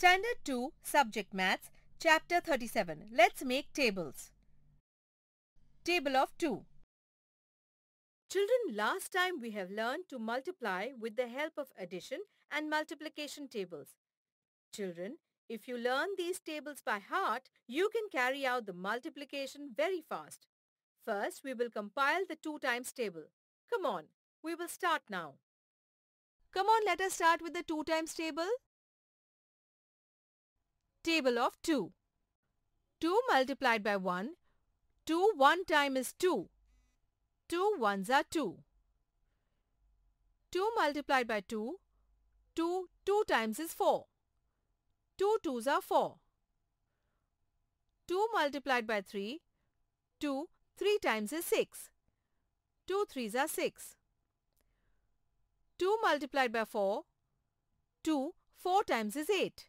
Standard 2 Subject Maths Chapter 37 Let's make tables. Table of 2 Children, last time we have learned to multiply with the help of addition and multiplication tables. Children, if you learn these tables by heart, you can carry out the multiplication very fast. First, we will compile the 2 times table. Come on, we will start now. Come on, let us start with the 2 times table. Table of 2. 2 multiplied by 1. 2 one time is 2. 2 ones are 2. 2 multiplied by 2. 2 2 times is 4. 2 twos are 4. 2 multiplied by 3. 2 3 times is 6. 2 threes are 6. 2 multiplied by 4. 2 4 times is 8.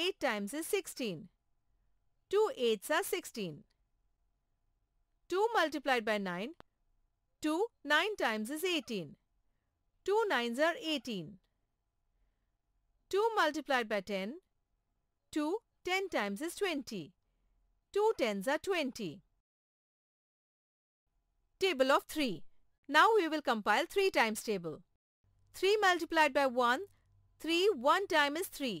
8 times is 16. 2 eighths are 16. 2 multiplied by 9, 2 9 times is 18. 2 nines are 18. 2 multiplied by 10, 2 10 times is 20. 2 tens are 20. Table of 3. Now we will compile 3 times table. 3 multiplied by 1, 3 1 time is 3.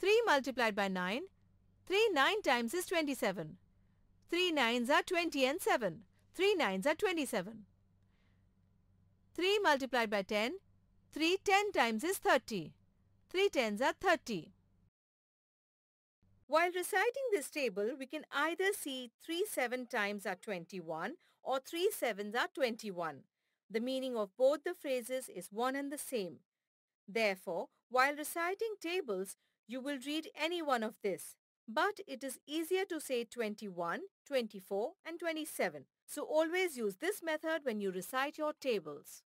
3 multiplied by 9. 3 9 times is 27. 3 nines are 20 and 7. 3 nines are 27. 3 multiplied by 10. 3 10 times is 30. 3 tens are 30. While reciting this table, we can either see 3 7 times are 21 or 3 7s are 21. The meaning of both the phrases is one and the same. Therefore, while reciting tables, you will read any one of this. But it is easier to say 21, 24 and 27. So always use this method when you recite your tables.